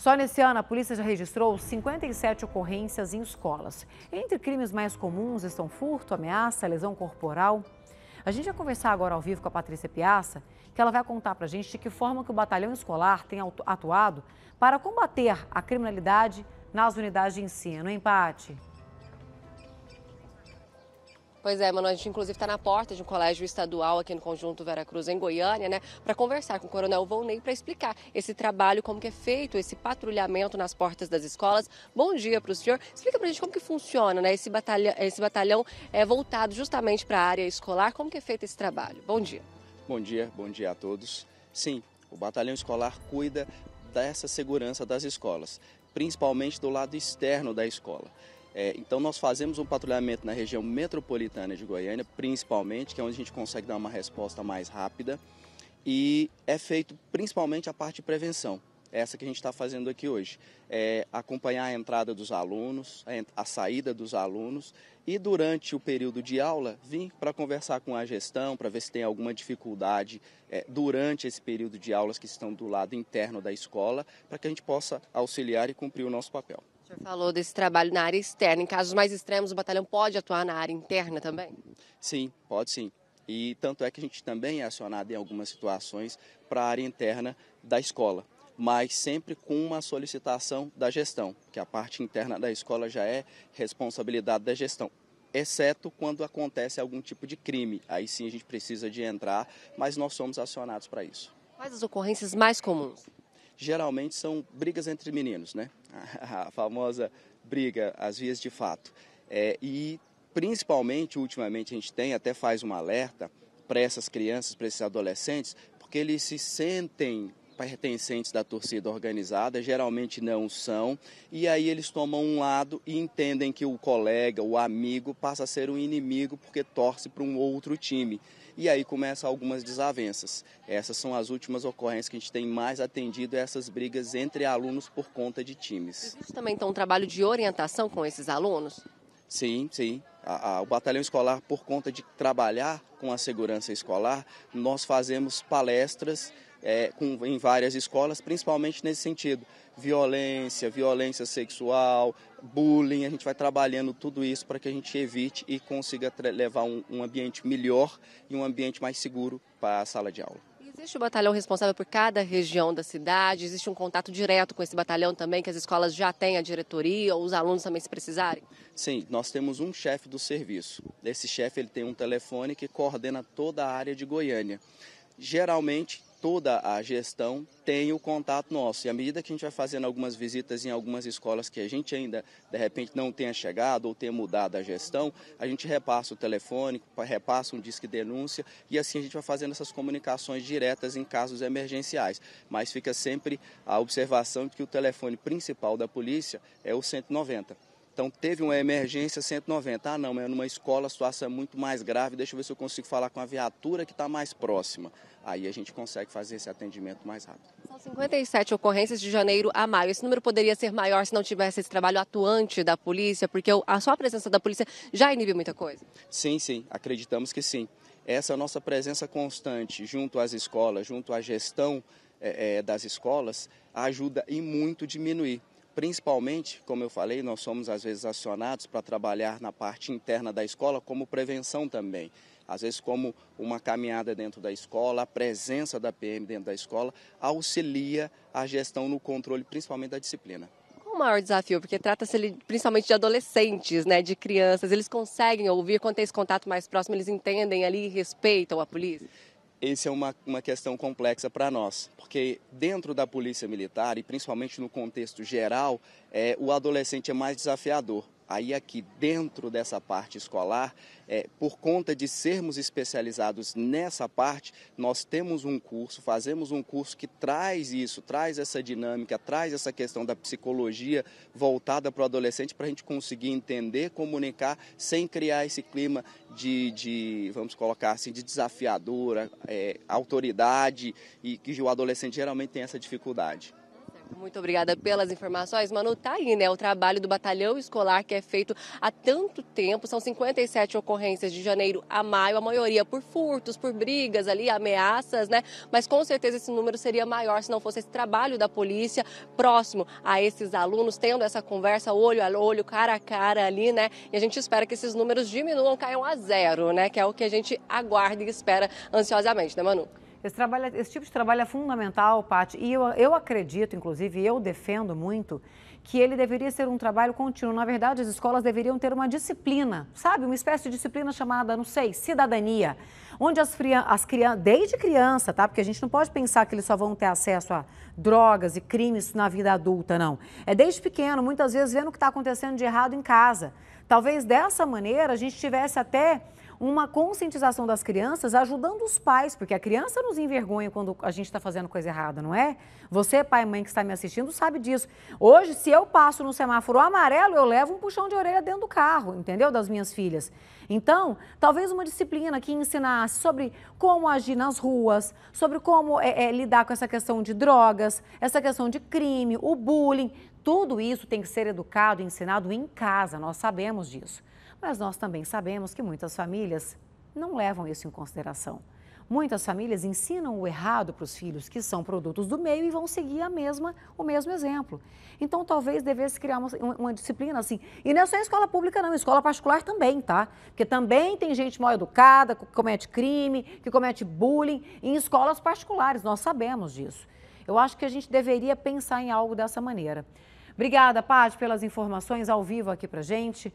Só nesse ano, a polícia já registrou 57 ocorrências em escolas. Entre crimes mais comuns estão furto, ameaça, lesão corporal. A gente vai conversar agora ao vivo com a Patrícia Piaça, que ela vai contar para a gente de que forma que o batalhão escolar tem atuado para combater a criminalidade nas unidades de ensino. Empate. Pois é, Mano, a gente inclusive está na porta de um colégio estadual aqui no Conjunto Veracruz, em Goiânia, né, para conversar com o Coronel Volney para explicar esse trabalho, como que é feito esse patrulhamento nas portas das escolas. Bom dia para o senhor. Explica para a gente como que funciona né, esse, batalhão, esse batalhão é voltado justamente para a área escolar, como que é feito esse trabalho. Bom dia. Bom dia, bom dia a todos. Sim, o batalhão escolar cuida dessa segurança das escolas, principalmente do lado externo da escola. É, então nós fazemos um patrulhamento na região metropolitana de Goiânia, principalmente, que é onde a gente consegue dar uma resposta mais rápida. E é feito principalmente a parte de prevenção, essa que a gente está fazendo aqui hoje. É acompanhar a entrada dos alunos, a, saída dos alunos e durante o período de aula vim para conversar com a gestão, para ver se tem alguma dificuldade é, durante esse período de aulas que estão do lado interno da escola, para que a gente possa auxiliar e cumprir o nosso papel senhor falou desse trabalho na área externa. Em casos mais extremos, o batalhão pode atuar na área interna também? Sim, pode sim. E tanto é que a gente também é acionado em algumas situações para a área interna da escola, mas sempre com uma solicitação da gestão, que a parte interna da escola já é responsabilidade da gestão exceto quando acontece algum tipo de crime. Aí sim a gente precisa de entrar, mas nós somos acionados para isso. Quais as ocorrências mais comuns? Geralmente são brigas entre meninos, né? a famosa briga, as vias de fato. É, e principalmente, ultimamente, a gente tem, até faz um alerta para essas crianças, para esses adolescentes, porque eles se sentem pertencentes da torcida organizada, geralmente não são, e aí eles tomam um lado e entendem que o colega, o amigo, passa a ser um inimigo porque torce para um outro time. E aí começam algumas desavenças. Essas são as últimas ocorrências que a gente tem mais atendido, essas brigas entre alunos por conta de times. Existe também então um trabalho de orientação com esses alunos? Sim, sim. A, a, o batalhão escolar, por conta de trabalhar com a segurança escolar, nós fazemos palestras é, com, em várias escolas, principalmente nesse sentido. Violência, violência sexual, bullying, a gente vai trabalhando tudo isso para que a gente evite e consiga levar um, um ambiente melhor e um ambiente mais seguro para a sala de aula. Existe o batalhão responsável por cada região da cidade? Existe um contato direto com esse batalhão também, que as escolas já têm a diretoria ou os alunos também se precisarem? Sim, nós temos um chefe do serviço. Esse chefe ele tem um telefone que coordena toda a área de Goiânia. Geralmente, toda a gestão tem o contato nosso. E à medida que a gente vai fazendo algumas visitas em algumas escolas que a gente ainda, de repente, não tenha chegado ou tenha mudado a gestão, a gente repassa o telefone, repassa um disque denúncia e assim a gente vai fazendo essas comunicações diretas em casos emergenciais. Mas fica sempre a observação de que o telefone principal da polícia é o 190. Então teve uma emergência 190. Ah, não, mas é numa escola a situação é muito mais grave, deixa eu ver se eu consigo falar com a viatura que está mais próxima. Aí a gente consegue fazer esse atendimento mais rápido. São 57 ocorrências de janeiro a maio. Esse número poderia ser maior se não tivesse esse trabalho atuante da polícia, porque a só presença da polícia já inibe muita coisa? Sim, sim, acreditamos que sim. Essa nossa presença constante junto às escolas, junto à gestão é, é das escolas ajuda e muito diminuir Principalmente, como eu falei, nós somos às vezes acionados para trabalhar na parte interna da escola como prevenção também. Às vezes, como uma caminhada dentro da escola, a presença da PM dentro da escola auxilia a gestão no controle, principalmente da disciplina o maior desafio? Porque trata-se principalmente de adolescentes, né, de crianças. Eles conseguem ouvir, quando tem esse contato mais próximo, eles entendem ali e respeitam a polícia? essa é uma, uma questão complexa para nós, porque dentro da polícia militar e principalmente no contexto geral, é, o adolescente é mais desafiador, aí aqui dentro dessa parte escolar, é, por conta de sermos especializados nessa parte, nós temos um curso, fazemos um curso que traz isso, traz essa dinâmica, traz essa questão da psicologia voltada para o adolescente para a gente conseguir entender, comunicar, sem criar esse clima de, de vamos colocar assim, de desafiadora, é, autoridade e que o adolescente geralmente tem essa dificuldade. Muito obrigada pelas informações. Manu, tá aí, né? O trabalho do batalhão escolar que é feito há tanto tempo. São 57 ocorrências de janeiro a maio, a maioria por furtos, por brigas ali, ameaças, né? Mas com certeza esse número seria maior se não fosse esse trabalho da polícia próximo a esses alunos, tendo essa conversa olho a olho, cara a cara ali, né? E a gente espera que esses números diminuam, caiam a zero, né? Que é o que a gente aguarda e espera ansiosamente, né, Manu? Esse, trabalho, esse tipo de trabalho é fundamental, Paty, e eu, eu acredito, inclusive, eu defendo muito, que ele deveria ser um trabalho contínuo. Na verdade, as escolas deveriam ter uma disciplina, sabe? Uma espécie de disciplina chamada, não sei, cidadania, onde as, as crianças, desde criança, tá? Porque a gente não pode pensar que eles só vão ter acesso a drogas e crimes na vida adulta, não. É desde pequeno, muitas vezes vendo o que está acontecendo de errado em casa. Talvez dessa maneira a gente tivesse até uma conscientização das crianças ajudando os pais, porque a criança nos envergonha quando a gente está fazendo coisa errada, não é? Você, pai e mãe que está me assistindo, sabe disso. Hoje, se eu passo no semáforo amarelo, eu levo um puxão de orelha dentro do carro, entendeu? Das minhas filhas. Então, talvez uma disciplina que ensinasse sobre como agir nas ruas, sobre como é, é, lidar com essa questão de drogas, essa questão de crime, o bullying, tudo isso tem que ser educado, ensinado em casa, nós sabemos disso. Mas nós também sabemos que muitas famílias não levam isso em consideração. Muitas famílias ensinam o errado para os filhos, que são produtos do meio, e vão seguir a mesma, o mesmo exemplo. Então, talvez devesse criar uma, uma disciplina assim. E não é só em escola pública, não, em escola particular também, tá? Porque também tem gente mal educada, que comete crime, que comete bullying, em escolas particulares, nós sabemos disso. Eu acho que a gente deveria pensar em algo dessa maneira. Obrigada, Paty, pelas informações ao vivo aqui para gente.